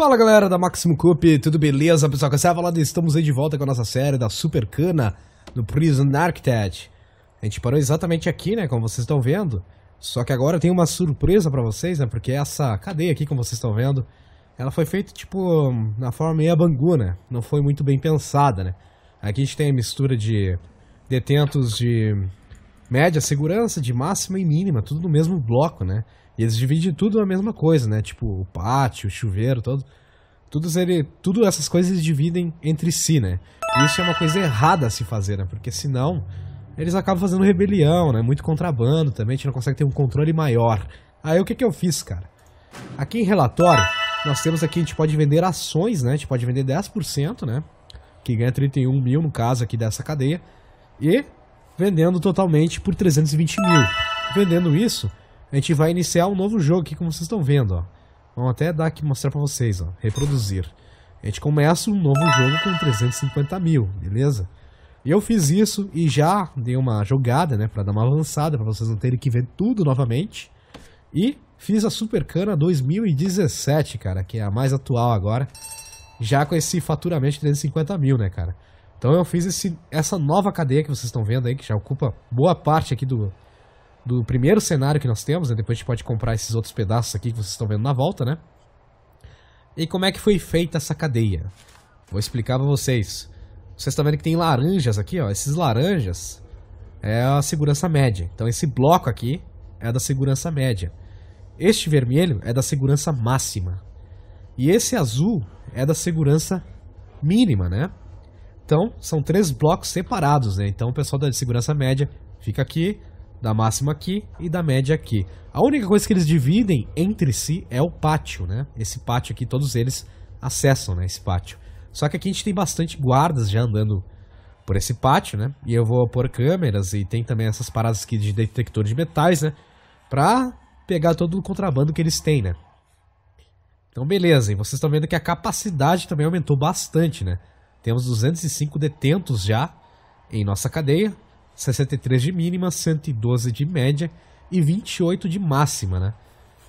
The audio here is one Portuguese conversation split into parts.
Fala galera da Maximum Cup, tudo beleza? Pessoal, Cassiavalada, estamos aí de volta com a nossa série da Super Cana do Prison Architect. A gente parou exatamente aqui, né, como vocês estão vendo. Só que agora tem uma surpresa pra vocês, né, porque essa cadeia aqui, como vocês estão vendo, ela foi feita, tipo, na forma meio bangu, né, não foi muito bem pensada, né. Aqui a gente tem a mistura de detentos de média segurança, de máxima e mínima, tudo no mesmo bloco, né. E eles dividem tudo na mesma coisa, né? Tipo, o pátio, o chuveiro, todo. todas ele, tudo essas coisas eles dividem entre si, né? E isso é uma coisa errada a se fazer, né? Porque senão eles acabam fazendo rebelião, né? Muito contrabando também, a gente não consegue ter um controle maior. Aí o que, que eu fiz, cara? Aqui em relatório, nós temos aqui, a gente pode vender ações, né? A gente pode vender 10%, né? Que ganha 31 mil, no caso aqui dessa cadeia. E vendendo totalmente por 320 mil. Vendendo isso, a gente vai iniciar um novo jogo aqui, como vocês estão vendo, ó. Vamos até dar aqui mostrar pra vocês, ó. Reproduzir. A gente começa um novo jogo com 350 mil, beleza? Eu fiz isso e já dei uma jogada, né? Pra dar uma avançada, pra vocês não terem que ver tudo novamente. E fiz a Supercana 2017, cara, que é a mais atual agora. Já com esse faturamento de 350 mil, né, cara? Então eu fiz esse, essa nova cadeia que vocês estão vendo aí, que já ocupa boa parte aqui do, do primeiro cenário que nós temos, né? Depois a gente pode comprar esses outros pedaços aqui que vocês estão vendo na volta, né? E como é que foi feita essa cadeia? Vou explicar para vocês. Vocês estão vendo que tem laranjas aqui, ó. Esses laranjas é a segurança média. Então esse bloco aqui é da segurança média. Este vermelho é da segurança máxima. E esse azul é da segurança mínima, né? Então, são três blocos separados, né? Então, o pessoal da segurança média fica aqui, da máxima aqui e da média aqui. A única coisa que eles dividem entre si é o pátio, né? Esse pátio aqui, todos eles acessam, né? Esse pátio. Só que aqui a gente tem bastante guardas já andando por esse pátio, né? E eu vou pôr câmeras e tem também essas paradas aqui de detector de metais, né? Pra pegar todo o contrabando que eles têm, né? Então beleza, e vocês estão vendo que a capacidade também aumentou bastante, né? Temos 205 detentos já em nossa cadeia, 63 de mínima, 112 de média e 28 de máxima, né?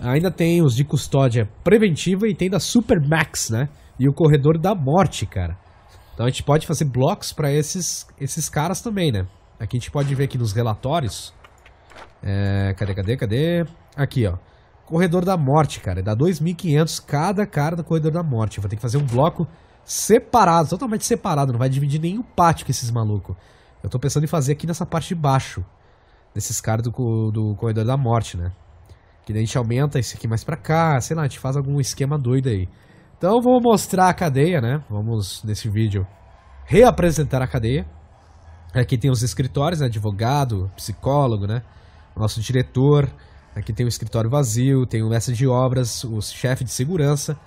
Ainda tem os de custódia preventiva e tem da Super Max, né? E o corredor da morte, cara. Então a gente pode fazer blocos para esses, esses caras também, né? Aqui a gente pode ver aqui nos relatórios. É, cadê, cadê, cadê? Aqui, ó. Corredor da Morte, cara. Dá 2.500 cada cara do Corredor da Morte. vou ter que fazer um bloco separado, totalmente separado. Não vai dividir nenhum pátio com esses malucos. Eu tô pensando em fazer aqui nessa parte de baixo. desses caras do, do corredor da morte, né? Que daí a gente aumenta esse aqui mais pra cá, sei lá, a gente faz algum esquema doido aí. Então vou mostrar a cadeia, né? Vamos, nesse vídeo, reapresentar a cadeia. Aqui tem os escritórios, né? Advogado, psicólogo, né? nosso diretor. Aqui tem o escritório vazio, tem o mestre de obras, o chefe de segurança.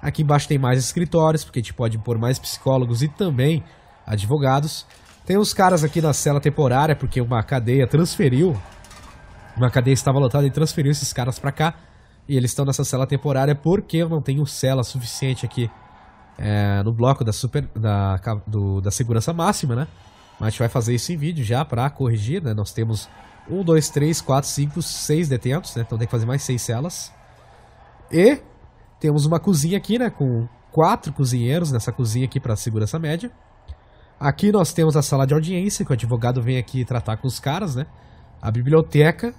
Aqui embaixo tem mais escritórios, porque a gente pode pôr mais psicólogos e também advogados. Tem uns caras aqui na cela temporária, porque uma cadeia transferiu. Uma cadeia estava lotada e transferiu esses caras pra cá. E eles estão nessa cela temporária porque eu não tenho cela suficiente aqui é, no bloco da, super, da, do, da segurança máxima, né? Mas a gente vai fazer isso em vídeo já pra corrigir, né? Nós temos 1, 2, 3, 4, 5, 6 detentos, né? Então tem que fazer mais 6 celas. E temos uma cozinha aqui, né? Com quatro cozinheiros nessa cozinha aqui para segurança média. Aqui nós temos a sala de audiência, que o advogado vem aqui tratar com os caras, né? A biblioteca,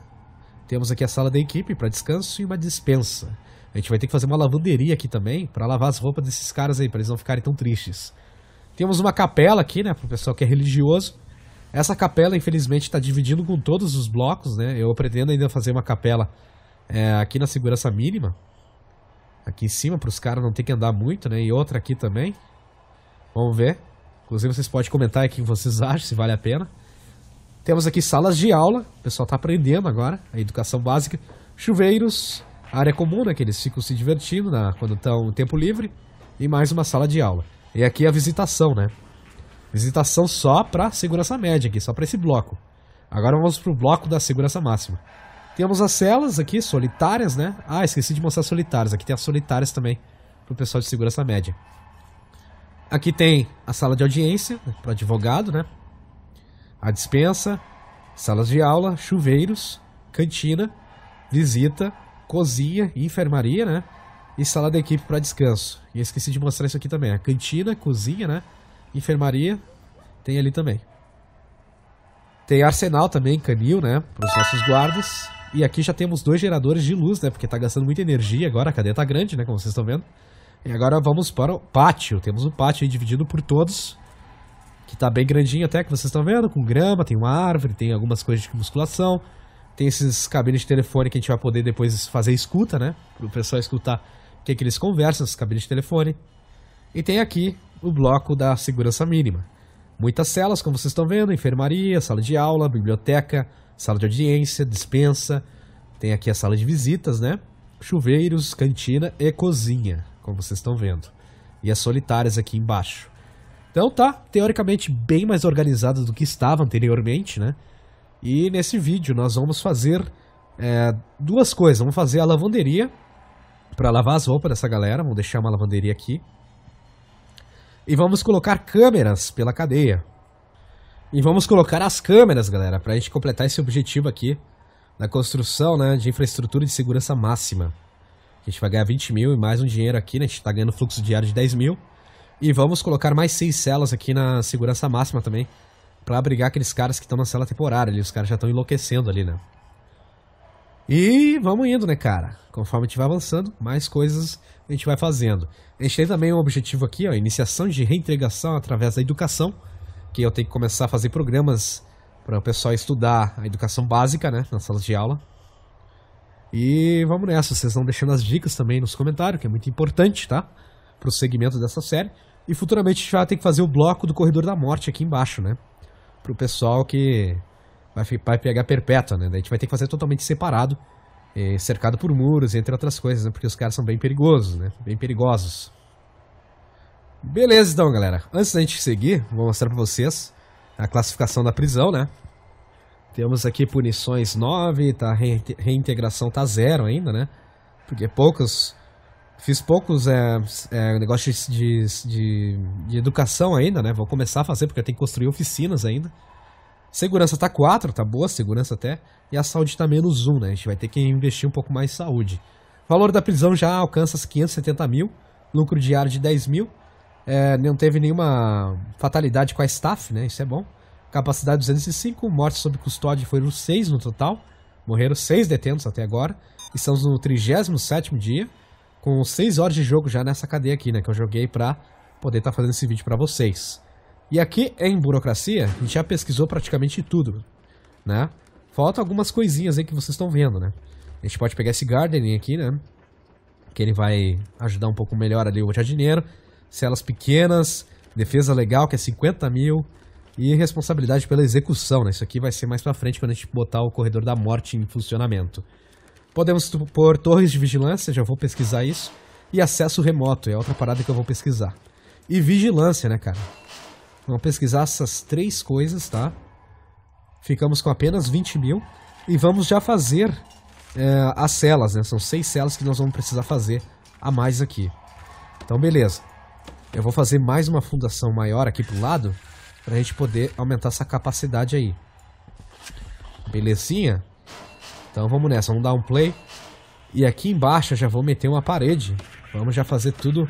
temos aqui a sala da equipe para descanso e uma dispensa. A gente vai ter que fazer uma lavanderia aqui também para lavar as roupas desses caras aí, para eles não ficarem tão tristes. Temos uma capela aqui, né, para o pessoal que é religioso. Essa capela, infelizmente, está dividindo com todos os blocos, né? Eu pretendo ainda fazer uma capela é, aqui na segurança mínima. Aqui em cima, para os caras não ter que andar muito, né? E outra aqui também. Vamos ver. Inclusive, vocês podem comentar aqui o que vocês acham, se vale a pena. Temos aqui salas de aula, o pessoal está aprendendo agora, a educação básica. Chuveiros, área comum, né, que eles ficam se divertindo na, quando estão tempo livre. E mais uma sala de aula. E aqui a visitação, né? Visitação só para segurança média aqui, só para esse bloco. Agora vamos para o bloco da segurança máxima. Temos as celas aqui, solitárias, né? Ah, esqueci de mostrar solitárias. Aqui tem as solitárias também, para o pessoal de segurança média. Aqui tem a sala de audiência né, para advogado, né? A dispensa, salas de aula, chuveiros, cantina, visita, cozinha e enfermaria, né? E sala da equipe para descanso. E esqueci de mostrar isso aqui também. A cantina, cozinha, né? Enfermaria tem ali também. Tem arsenal também, canil, né? Para os nossos guardas. E aqui já temos dois geradores de luz, né? Porque está gastando muita energia agora, a cadeia está grande, né? Como vocês estão vendo. E agora vamos para o pátio. Temos um pátio dividido por todos, que está bem grandinho até, que vocês estão vendo, com grama, tem uma árvore, tem algumas coisas de musculação, tem esses cabines de telefone que a gente vai poder depois fazer escuta, né? Para o pessoal escutar o que, é que eles conversam, esses cabines de telefone. E tem aqui o bloco da segurança mínima. Muitas celas, como vocês estão vendo, enfermaria, sala de aula, biblioteca, sala de audiência, dispensa, tem aqui a sala de visitas, né? Chuveiros, cantina e cozinha como vocês estão vendo. E as solitárias aqui embaixo. Então tá, teoricamente bem mais organizado do que estava anteriormente, né? E nesse vídeo nós vamos fazer é, duas coisas. Vamos fazer a lavanderia para lavar as roupas dessa galera. Vamos deixar uma lavanderia aqui. E vamos colocar câmeras pela cadeia. E vamos colocar as câmeras, galera, para a gente completar esse objetivo aqui da construção né, de infraestrutura de segurança máxima. A gente vai ganhar 20 mil e mais um dinheiro aqui, né? A gente está ganhando fluxo diário de 10 mil. E vamos colocar mais seis celas aqui na segurança máxima também. para abrigar aqueles caras que estão na cela temporária ali. Os caras já estão enlouquecendo ali, né? E vamos indo, né, cara? Conforme a gente vai avançando, mais coisas a gente vai fazendo. A gente tem também um objetivo aqui, ó, iniciação de reintegração através da educação, que eu tenho que começar a fazer programas para o pessoal estudar a educação básica, né, nas salas de aula. E vamos nessa, vocês estão deixando as dicas também nos comentários, que é muito importante, tá? Pro segmento dessa série. E futuramente a gente vai ter que fazer o bloco do Corredor da Morte aqui embaixo, né? Pro pessoal que vai, vai pegar perpétua, né? Daí a gente vai ter que fazer totalmente separado, eh, cercado por muros, entre outras coisas, né? Porque os caras são bem perigosos, né? Bem perigosos. Beleza então, galera. Antes da gente seguir, vou mostrar pra vocês a classificação da prisão, né? Temos aqui punições 9, tá, reintegração tá zero ainda, né? Porque poucos. Fiz poucos é, é, negócios de, de, de, educação ainda, né? Vou começar a fazer porque eu tenho que construir oficinas ainda. Segurança tá 4, tá boa segurança até. E a saúde tá menos 1, né? A gente vai ter que investir um pouco mais em saúde. O valor da prisão já alcança os 570 mil. Lucro diário de 10 mil. É, não teve nenhuma fatalidade com a staff, né? Isso é bom. Capacidade 205, mortes sob custódia foram 6 no total. Morreram 6 detentos até agora. Estamos no 37 dia, com 6 horas de jogo já nessa cadeia aqui, né? Que eu joguei pra poder estar tá fazendo esse vídeo pra vocês. E aqui em burocracia, a gente já pesquisou praticamente tudo, né? Faltam algumas coisinhas aí que vocês estão vendo, né? A gente pode pegar esse gardening aqui, né? Que ele vai ajudar um pouco melhor ali o jardineiro. Celas pequenas, defesa legal, que é 50 mil e responsabilidade pela execução. Né? Isso aqui vai ser mais para frente quando a gente botar o corredor da morte em funcionamento. Podemos pôr torres de vigilância, já vou pesquisar isso. E acesso remoto, é outra parada que eu vou pesquisar. E vigilância, né, cara? Vamos pesquisar essas três coisas, tá? Ficamos com apenas 20 mil. E vamos já fazer é, as celas, né? São seis celas que nós vamos precisar fazer a mais aqui. Então, beleza. Eu vou fazer mais uma fundação maior aqui pro lado. Pra gente poder aumentar essa capacidade aí. Belezinha? Então vamos nessa, vamos dar um play. E aqui embaixo eu já vou meter uma parede. Vamos já fazer tudo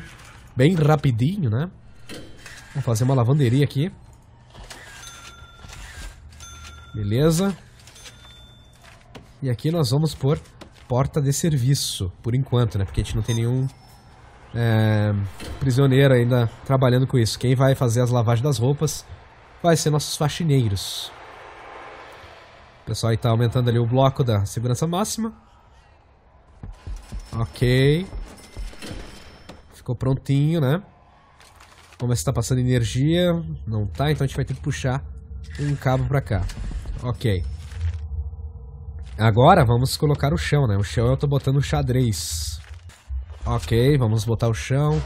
bem rapidinho, né? Vamos fazer uma lavanderia aqui. Beleza. E aqui nós vamos por porta de serviço, por enquanto, né? Porque a gente não tem nenhum é, prisioneiro ainda trabalhando com isso. Quem vai fazer as lavagens das roupas vai ser nossos faxineiros. O pessoal tá aumentando ali o bloco da segurança máxima. Ok. Ficou prontinho, né? Vamos ver se está passando energia. Não tá, então a gente vai ter que puxar um cabo para cá. Ok. Agora vamos colocar o chão, né? O chão eu estou botando o xadrez. Ok, vamos botar o chão.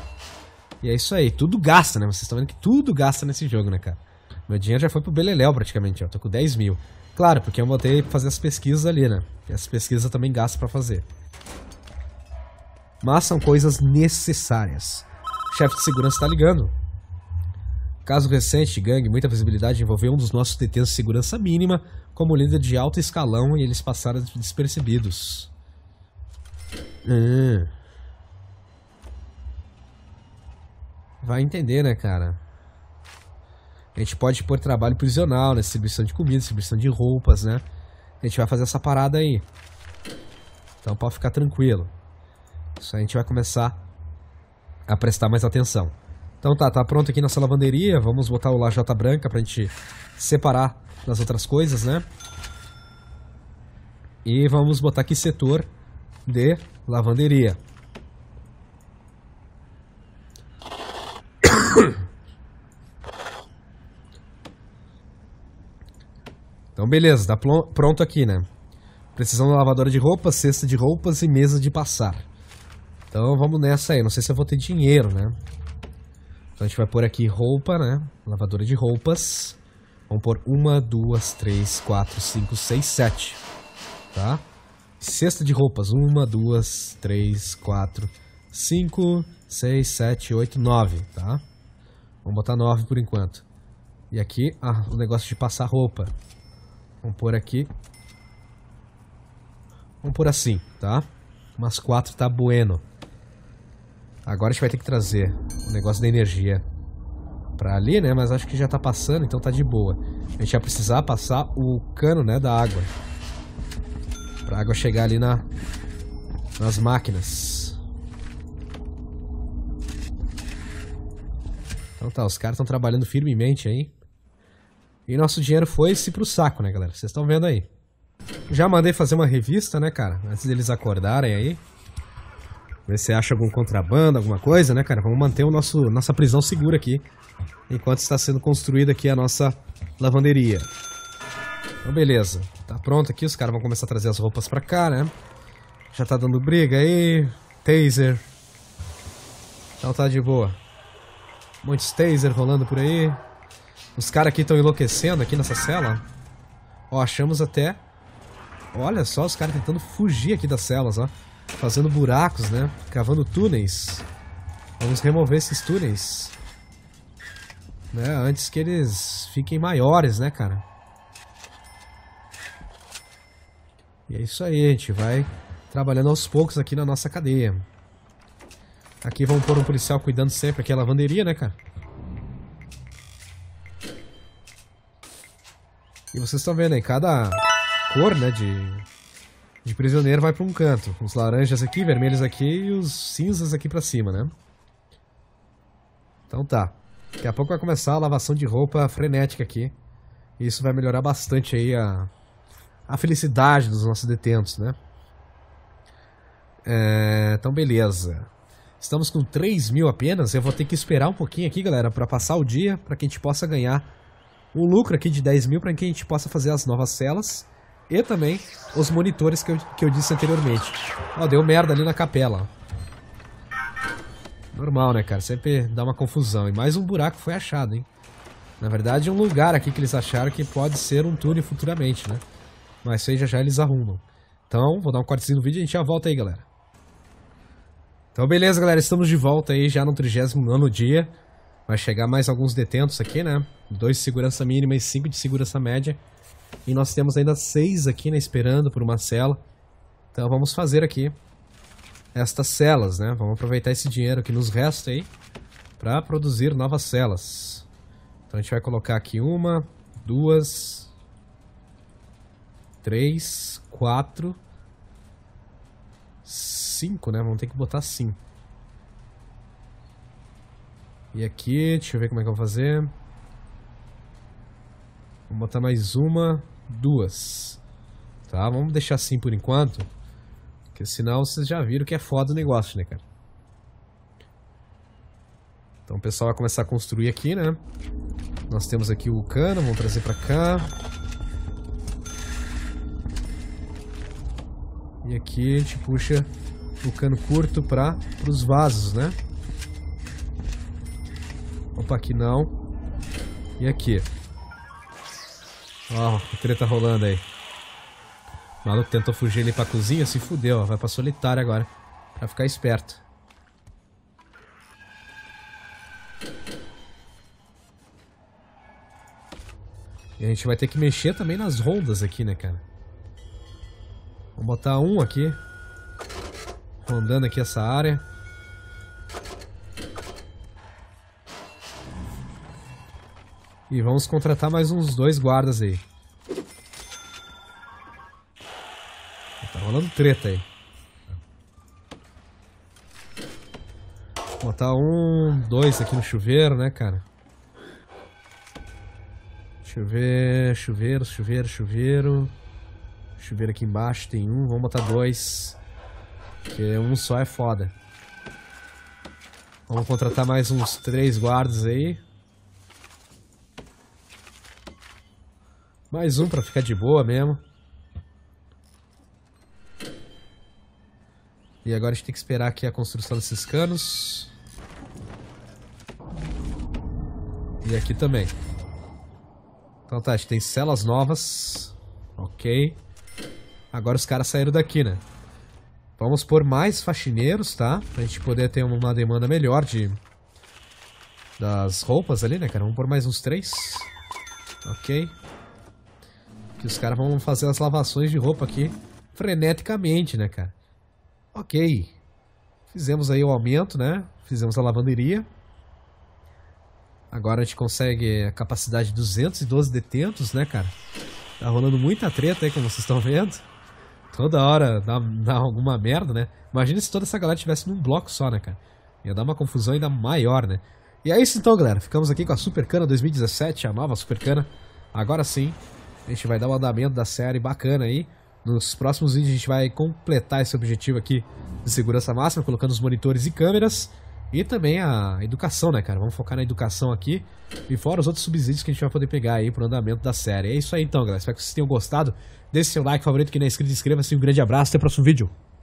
E é isso aí. Tudo gasta, né? Vocês estão vendo que tudo gasta nesse jogo, né, cara? Meu dinheiro já foi pro Beleléu praticamente, ó. Tô com 10 mil. Claro, porque eu botei pra fazer as pesquisas ali, né? As pesquisas eu também gasto pra fazer. Mas são coisas necessárias. O chefe de segurança tá ligando. Caso recente, gangue, muita visibilidade envolveu um dos nossos detentos de segurança mínima como líder de alto escalão e eles passaram despercebidos. Hum. Vai entender, né, cara? A gente pode pôr trabalho prisional, né? distribuição de comida, distribuição de roupas, né? A gente vai fazer essa parada aí. Então pode ficar tranquilo. Isso a gente vai começar a prestar mais atenção. Então tá, tá pronto aqui nossa lavanderia. Vamos botar o lajota branca pra gente separar das outras coisas, né? E vamos botar aqui setor de lavanderia. Então, beleza, tá pronto aqui, né? Precisamos da lavadora de roupas, cesta de roupas e mesa de passar. Então, vamos nessa aí. Não sei se eu vou ter dinheiro, né? Então, a gente vai pôr aqui roupa, né? Lavadora de roupas. Vamos pôr uma, duas, três, quatro, cinco, seis, sete. Tá? Cesta de roupas. Uma, duas, três, quatro, cinco, seis, sete, oito, nove. Tá? Vamos botar nove por enquanto. E aqui, ah, o negócio de passar roupa. Vamos pôr aqui. Vamos pôr assim, tá? Umas quatro tá bueno. Agora a gente vai ter que trazer o negócio da energia pra ali, né? Mas acho que já tá passando, então tá de boa. A gente vai precisar passar o cano, né, da água. Pra água chegar ali na, nas máquinas. Então tá, os caras estão trabalhando firmemente aí. E nosso dinheiro foi-se pro saco, né, galera? Vocês estão vendo aí. Já mandei fazer uma revista, né, cara? Antes deles acordarem aí. Ver se acha algum contrabando, alguma coisa, né, cara? Vamos manter o nosso, nossa prisão segura aqui. Enquanto está sendo construída aqui a nossa lavanderia. Então, beleza. Tá pronto aqui, os caras vão começar a trazer as roupas pra cá, né? Já tá dando briga aí. Taser. Então tá de boa. Muitos taser rolando por aí. Os caras aqui estão enlouquecendo aqui nessa cela. Ó, achamos até... Olha só, os caras tentando fugir aqui das celas, ó. Fazendo buracos, né? Cavando túneis. Vamos remover esses túneis. Né? Antes que eles fiquem maiores, né, cara? E é isso aí, a gente vai trabalhando aos poucos aqui na nossa cadeia. Aqui vamos pôr um policial cuidando sempre aqui da lavanderia, né, cara? E vocês estão vendo aí, cada cor, né, de, de prisioneiro vai para um canto. Os laranjas aqui, vermelhos aqui e os cinzas aqui para cima, né? Então tá. Daqui a pouco vai começar a lavação de roupa frenética aqui. E isso vai melhorar bastante aí a, a felicidade dos nossos detentos, né? É, então beleza. Estamos com 3 mil apenas. Eu vou ter que esperar um pouquinho aqui, galera, para passar o dia, para que a gente possa ganhar um lucro aqui de 10 mil para que a gente possa fazer as novas celas e também os monitores que eu, que eu disse anteriormente. Ó, deu merda ali na capela. Normal, né, cara? Sempre dá uma confusão. E mais um buraco foi achado, hein? Na verdade, é um lugar aqui que eles acharam que pode ser um túnel futuramente, né? Mas seja aí já já eles arrumam. Então, vou dar um cortezinho no vídeo e a gente já volta aí, galera. Então, beleza, galera. Estamos de volta aí já no 39 dia. Vai chegar mais alguns detentos aqui, né? Dois de segurança mínima e cinco de segurança média. E nós temos ainda seis aqui, né? Esperando por uma cela. Então vamos fazer aqui estas celas, né? Vamos aproveitar esse dinheiro que nos resta aí para produzir novas celas. Então a gente vai colocar aqui uma, duas, três, quatro, cinco, né? Vamos ter que botar cinco. E aqui, deixa eu ver como é que eu vou fazer. Vou botar mais uma, duas. Tá, vamos deixar assim por enquanto. Porque senão vocês já viram que é foda o negócio, né, cara? Então o pessoal vai começar a construir aqui, né? Nós temos aqui o cano, vamos trazer pra cá. E aqui a gente puxa o cano curto para os vasos, né? Opa, aqui não. E aqui. Ó, oh, treta rolando aí. O maluco tentou fugir ali pra cozinha, se fudeu, ó. Vai pra solitária agora. Pra ficar esperto. E a gente vai ter que mexer também nas rondas aqui, né, cara? Vamos botar um aqui. Rondando aqui essa área. E vamos contratar mais uns dois guardas aí. Tá rolando treta aí. Vou botar um, dois aqui no chuveiro, né, cara? Chuveiro, chuveiro, chuveiro, chuveiro. Chuveiro aqui embaixo tem um, vamos botar dois. Porque um só é foda. Vamos contratar mais uns três guardas aí. Mais um pra ficar de boa mesmo. E agora a gente tem que esperar aqui a construção desses canos. E aqui também. Então tá, a gente tem celas novas. Ok. Agora os caras saíram daqui, né? Vamos por mais faxineiros, tá? Pra gente poder ter uma demanda melhor de... Das roupas ali, né, cara? Vamos por mais uns três. Ok. Que os caras vão fazer as lavações de roupa aqui freneticamente, né, cara? Ok. Fizemos aí o aumento, né? Fizemos a lavanderia. Agora a gente consegue a capacidade de 212 detentos, né, cara? Tá rolando muita treta aí, como vocês estão vendo. Toda hora dá, dá alguma merda, né? Imagina se toda essa galera tivesse num bloco só, né, cara? Ia dar uma confusão ainda maior, né? E é isso então, galera. Ficamos aqui com a Supercana 2017, a nova Supercana. Agora sim, a gente vai dar um andamento da série bacana aí. Nos próximos vídeos a gente vai completar esse objetivo aqui de segurança máxima, colocando os monitores e câmeras. E também a educação, né, cara? Vamos focar na educação aqui. E fora os outros subsídios que a gente vai poder pegar aí pro andamento da série. É isso aí então, galera. Espero que vocês tenham gostado. Deixe seu like favorito, que não é inscrito, inscreva-se. Um grande abraço. Até o próximo vídeo.